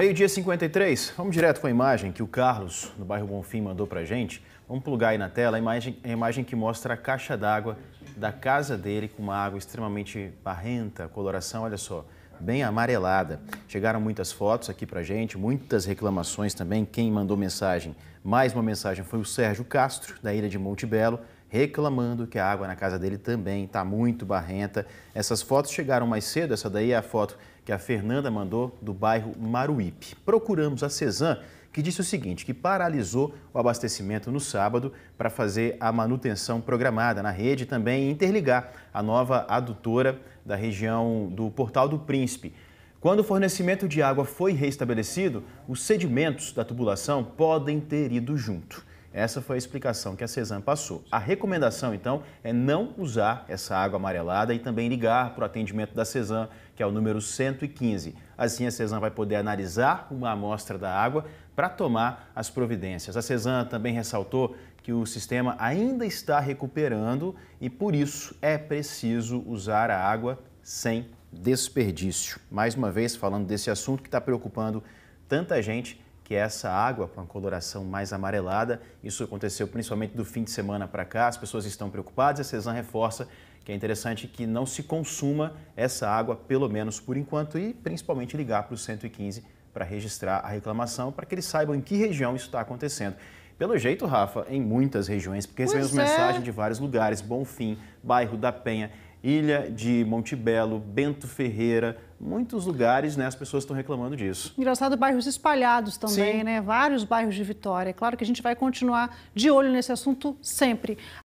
Meio-dia 53, vamos direto com a imagem que o Carlos, do bairro Bonfim, mandou pra gente. Vamos plugar aí na tela a imagem, a imagem que mostra a caixa d'água da casa dele com uma água extremamente barrenta, coloração, olha só, bem amarelada. Chegaram muitas fotos aqui pra gente, muitas reclamações também. Quem mandou mensagem, mais uma mensagem, foi o Sérgio Castro, da ilha de Monte Belo, reclamando que a água na casa dele também está muito barrenta. Essas fotos chegaram mais cedo, essa daí é a foto que a Fernanda mandou do bairro Maruípe. Procuramos a Cezan, que disse o seguinte, que paralisou o abastecimento no sábado para fazer a manutenção programada na rede e também interligar a nova adutora da região do Portal do Príncipe. Quando o fornecimento de água foi restabelecido, os sedimentos da tubulação podem ter ido junto. Essa foi a explicação que a Cezan passou. A recomendação, então, é não usar essa água amarelada e também ligar para o atendimento da Cezan, que é o número 115. Assim, a Cezan vai poder analisar uma amostra da água para tomar as providências. A Cezan também ressaltou que o sistema ainda está recuperando e, por isso, é preciso usar a água sem desperdício. Mais uma vez, falando desse assunto que está preocupando tanta gente que é essa água com a coloração mais amarelada. Isso aconteceu principalmente do fim de semana para cá, as pessoas estão preocupadas e a Cezan reforça que é interessante que não se consuma essa água, pelo menos por enquanto, e principalmente ligar para o 115 para registrar a reclamação, para que eles saibam em que região isso está acontecendo. Pelo jeito, Rafa, em muitas regiões, porque recebemos é. mensagem de vários lugares, Bonfim, bairro da Penha. Ilha de Montebello, Bento Ferreira, muitos lugares, né? As pessoas estão reclamando disso. Engraçado, bairros espalhados também, Sim. né? Vários bairros de Vitória. É claro que a gente vai continuar de olho nesse assunto sempre.